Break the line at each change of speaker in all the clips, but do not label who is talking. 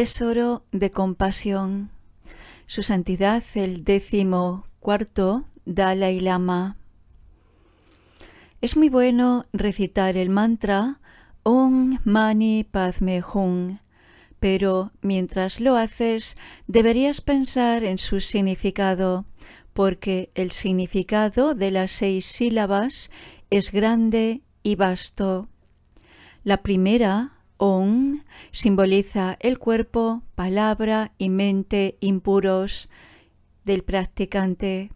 tesoro de compasión. Su Santidad el décimo cuarto Dalai Lama. Es muy bueno recitar el mantra Om Mani Padme Hum, pero mientras lo haces deberías pensar en su significado, porque el significado de las seis sílabas es grande y vasto. La primera, Om simboliza el cuerpo, palabra y mente impuros del practicante.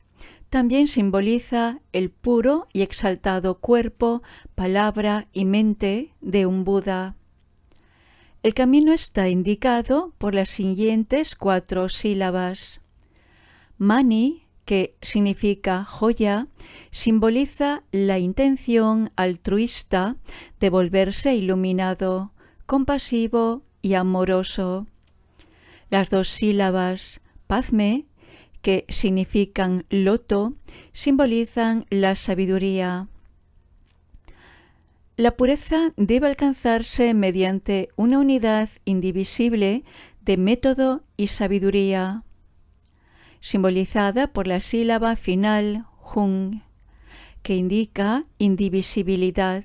También simboliza el puro y exaltado cuerpo, palabra y mente de un Buda. El camino está indicado por las siguientes cuatro sílabas. Mani, que significa joya, simboliza la intención altruista de volverse iluminado compasivo y amoroso. Las dos sílabas pazme, que significan loto, simbolizan la sabiduría. La pureza debe alcanzarse mediante una unidad indivisible de método y sabiduría, simbolizada por la sílaba final jung, que indica indivisibilidad.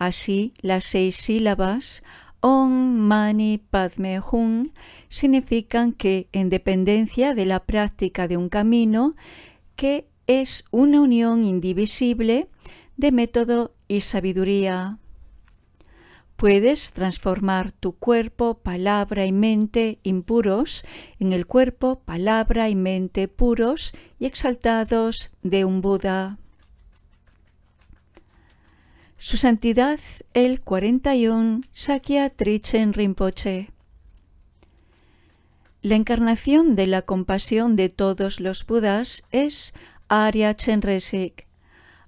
Así, las seis sílabas Om Mani Padme Hum significan que, en dependencia de la práctica de un camino, que es una unión indivisible de método y sabiduría. Puedes transformar tu cuerpo, palabra y mente impuros en el cuerpo, palabra y mente puros y exaltados de un Buda. Su Santidad el 41 Sakya Trichen Rinpoche. La encarnación de la compasión de todos los Budas es Arya Chenresik.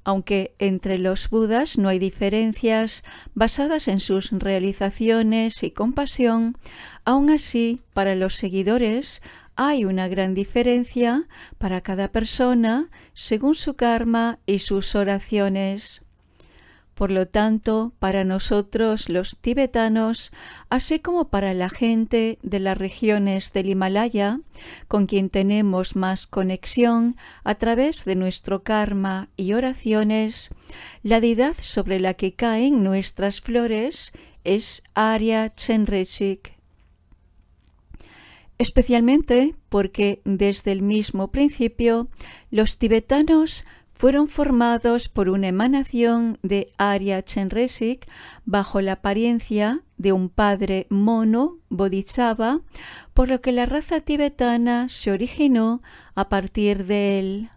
Aunque entre los Budas no hay diferencias basadas en sus realizaciones y compasión, aún así, para los seguidores, hay una gran diferencia para cada persona según su karma y sus oraciones. Por lo tanto, para nosotros los tibetanos, así como para la gente de las regiones del Himalaya, con quien tenemos más conexión a través de nuestro karma y oraciones, la deidad sobre la que caen nuestras flores es Arya Chenrechik. especialmente porque desde el mismo principio los tibetanos fueron formados por una emanación de Arya Chenresik bajo la apariencia de un padre mono, bodhisattva, por lo que la raza tibetana se originó a partir de él.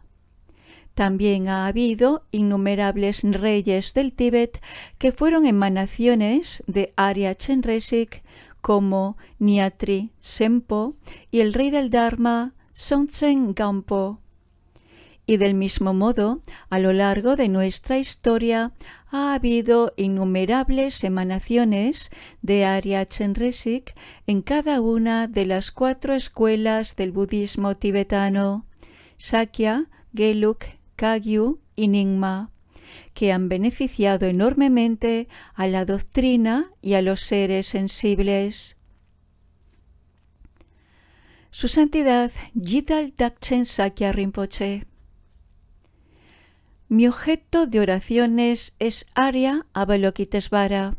También ha habido innumerables reyes del Tíbet que fueron emanaciones de Arya Chenresik como Niatri Sempo y el rey del Dharma Songtsen Gampo. Y del mismo modo, a lo largo de nuestra historia ha habido innumerables emanaciones de Arya Chenresik en cada una de las cuatro escuelas del budismo tibetano, Sakya, Geluk, Kagyu y Nyingma, que han beneficiado enormemente a la doctrina y a los seres sensibles. Su Santidad Jital Dakchen Sakya Rinpoche mi objeto de oraciones es Arya Avalokitesvara.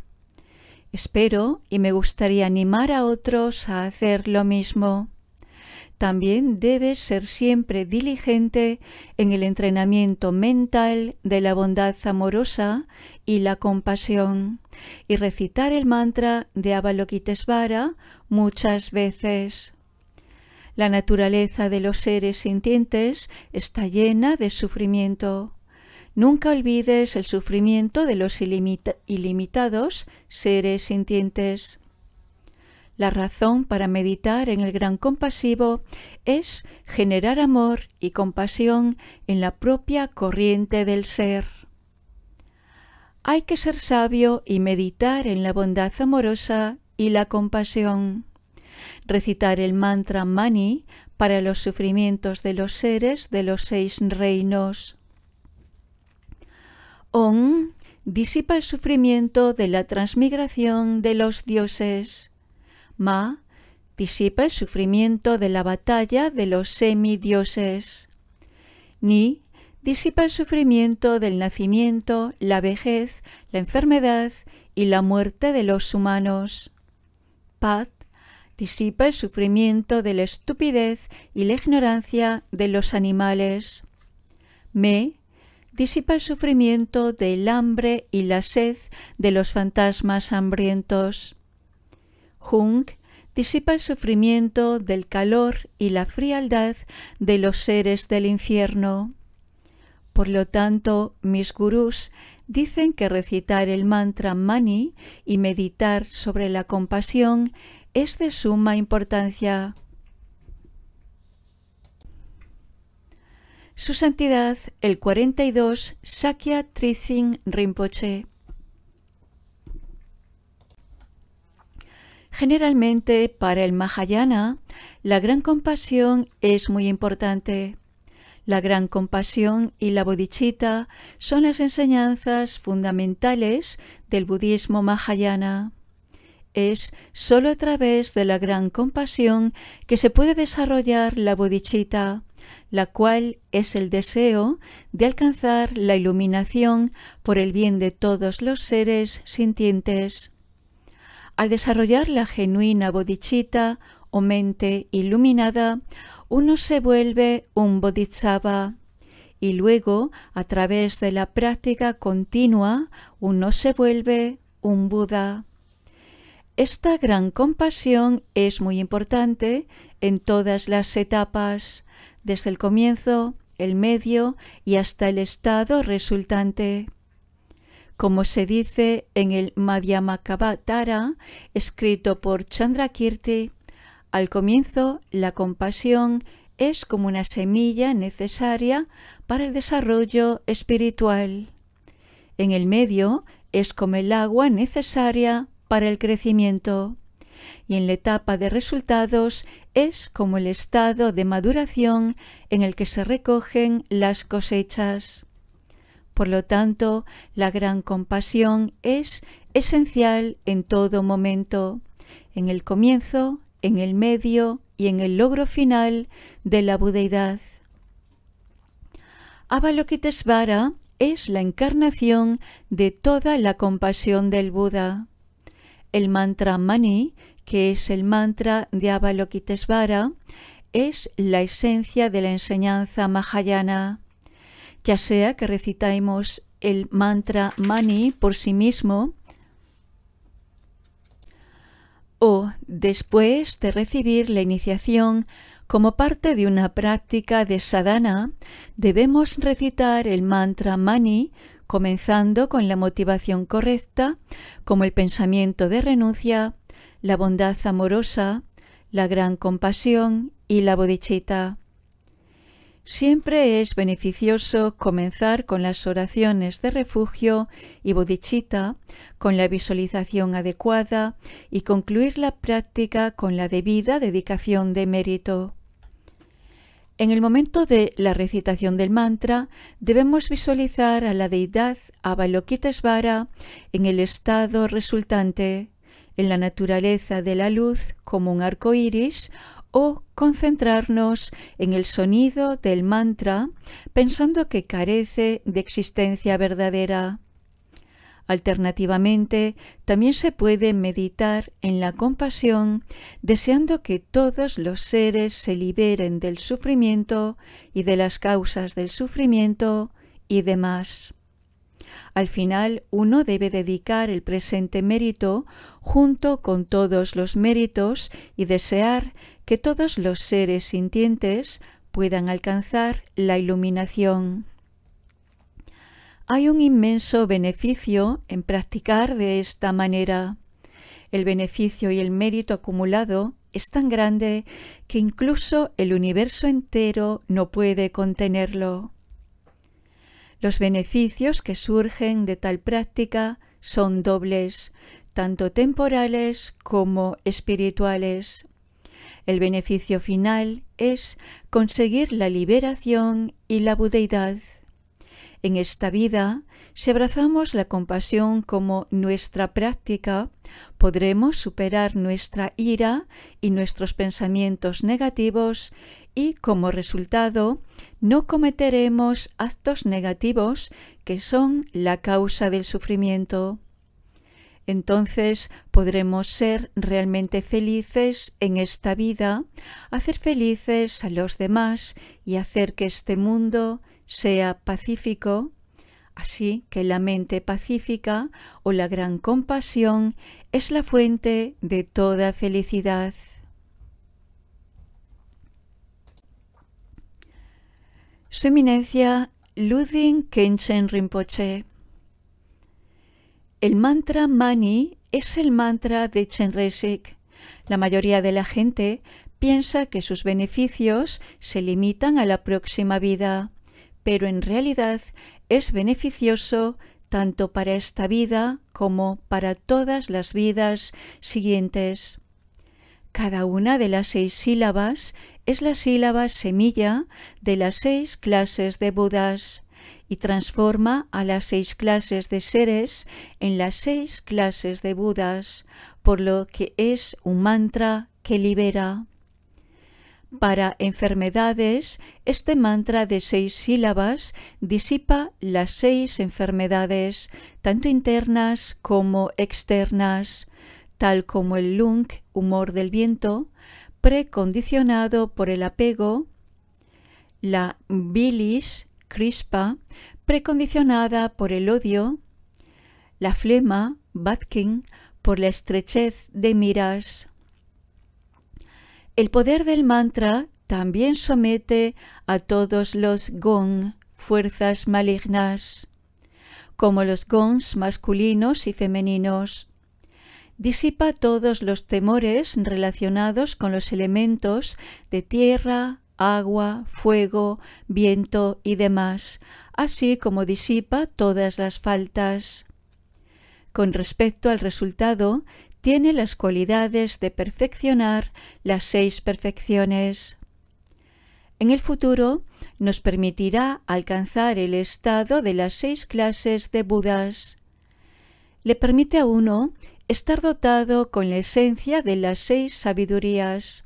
Espero y me gustaría animar a otros a hacer lo mismo. También debes ser siempre diligente en el entrenamiento mental de la bondad amorosa y la compasión y recitar el mantra de Avalokitesvara muchas veces. La naturaleza de los seres sintientes está llena de sufrimiento. Nunca olvides el sufrimiento de los ilimitados seres sintientes. La razón para meditar en el gran compasivo es generar amor y compasión en la propia corriente del ser. Hay que ser sabio y meditar en la bondad amorosa y la compasión. Recitar el mantra Mani para los sufrimientos de los seres de los seis reinos On disipa el sufrimiento de la transmigración de los dioses. Ma disipa el sufrimiento de la batalla de los semidioses. Ni disipa el sufrimiento del nacimiento, la vejez, la enfermedad y la muerte de los humanos. Pat disipa el sufrimiento de la estupidez y la ignorancia de los animales. Me disipa el sufrimiento del hambre y la sed de los fantasmas hambrientos. Jung disipa el sufrimiento del calor y la frialdad de los seres del infierno. Por lo tanto, mis gurús dicen que recitar el mantra Mani y meditar sobre la compasión es de suma importancia. Su Santidad el 42 Sakya Trizin Rinpoche. Generalmente para el Mahayana, la gran compasión es muy importante. La gran compasión y la bodhicitta son las enseñanzas fundamentales del budismo Mahayana. Es solo a través de la gran compasión que se puede desarrollar la bodhicitta la cual es el deseo de alcanzar la iluminación por el bien de todos los seres sintientes. Al desarrollar la genuina bodichita o mente iluminada, uno se vuelve un bodhisattva y luego, a través de la práctica continua, uno se vuelve un Buda. Esta gran compasión es muy importante en todas las etapas, desde el comienzo, el medio y hasta el estado resultante. Como se dice en el Madhyamakavatara, escrito por Chandrakirti, al comienzo la compasión es como una semilla necesaria para el desarrollo espiritual. En el medio es como el agua necesaria para el crecimiento. Y en la etapa de resultados es como el estado de maduración en el que se recogen las cosechas. Por lo tanto, la gran compasión es esencial en todo momento, en el comienzo, en el medio y en el logro final de la budeidad. Avalokitesvara es la encarnación de toda la compasión del Buda. El mantra mani, que es el mantra de Avalokitesvara, es la esencia de la enseñanza mahayana. Ya sea que recitemos el mantra mani por sí mismo o después de recibir la iniciación como parte de una práctica de sadhana, debemos recitar el mantra mani comenzando con la motivación correcta, como el pensamiento de renuncia, la bondad amorosa, la gran compasión y la bodichita. Siempre es beneficioso comenzar con las oraciones de refugio y bodichita, con la visualización adecuada y concluir la práctica con la debida dedicación de mérito. En el momento de la recitación del mantra, debemos visualizar a la deidad Avalokitesvara en el estado resultante, en la naturaleza de la luz como un arco iris o concentrarnos en el sonido del mantra pensando que carece de existencia verdadera. Alternativamente, también se puede meditar en la compasión, deseando que todos los seres se liberen del sufrimiento y de las causas del sufrimiento y demás. Al final, uno debe dedicar el presente mérito junto con todos los méritos y desear que todos los seres sintientes puedan alcanzar la iluminación. Hay un inmenso beneficio en practicar de esta manera. El beneficio y el mérito acumulado es tan grande que incluso el universo entero no puede contenerlo. Los beneficios que surgen de tal práctica son dobles, tanto temporales como espirituales. El beneficio final es conseguir la liberación y la budeidad. En esta vida, si abrazamos la compasión como nuestra práctica, podremos superar nuestra ira y nuestros pensamientos negativos y como resultado no cometeremos actos negativos que son la causa del sufrimiento. Entonces podremos ser realmente felices en esta vida, hacer felices a los demás y hacer que este mundo sea pacífico, así que la mente pacífica o la gran compasión es la fuente de toda felicidad. Su eminencia Ludin Kenchen Rinpoche. El mantra Mani es el mantra de Chenrezig. La mayoría de la gente piensa que sus beneficios se limitan a la próxima vida pero en realidad es beneficioso tanto para esta vida como para todas las vidas siguientes. Cada una de las seis sílabas es la sílaba semilla de las seis clases de Budas y transforma a las seis clases de seres en las seis clases de Budas, por lo que es un mantra que libera. Para enfermedades, este mantra de seis sílabas disipa las seis enfermedades, tanto internas como externas, tal como el lung, humor del viento, precondicionado por el apego, la bilis, crispa, precondicionada por el odio, la flema, batkin, por la estrechez de miras. El poder del mantra también somete a todos los gong, fuerzas malignas, como los gongs masculinos y femeninos. Disipa todos los temores relacionados con los elementos de tierra, agua, fuego, viento y demás, así como disipa todas las faltas. Con respecto al resultado, tiene las cualidades de perfeccionar las seis perfecciones. En el futuro nos permitirá alcanzar el estado de las seis clases de Budas. Le permite a uno estar dotado con la esencia de las seis sabidurías.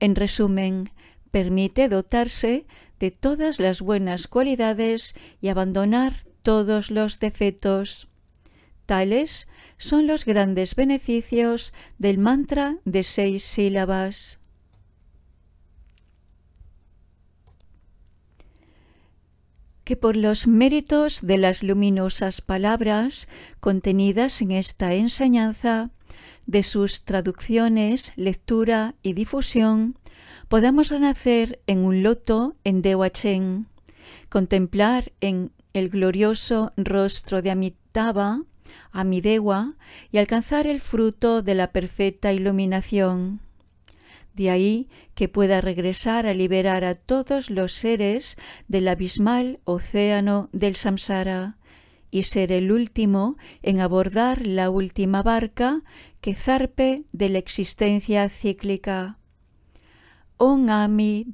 En resumen, permite dotarse de todas las buenas cualidades y abandonar todos los defectos. Tales son los grandes beneficios del mantra de seis sílabas. que por los méritos de las luminosas palabras contenidas en esta enseñanza, de sus traducciones, lectura y difusión, podamos renacer en un loto en Dewachen, contemplar en el glorioso rostro de Amitabha a mi y alcanzar el fruto de la perfecta iluminación. De ahí que pueda regresar a liberar a todos los seres del abismal océano del samsara y ser el último en abordar la última barca que zarpe de la existencia cíclica. Om Ami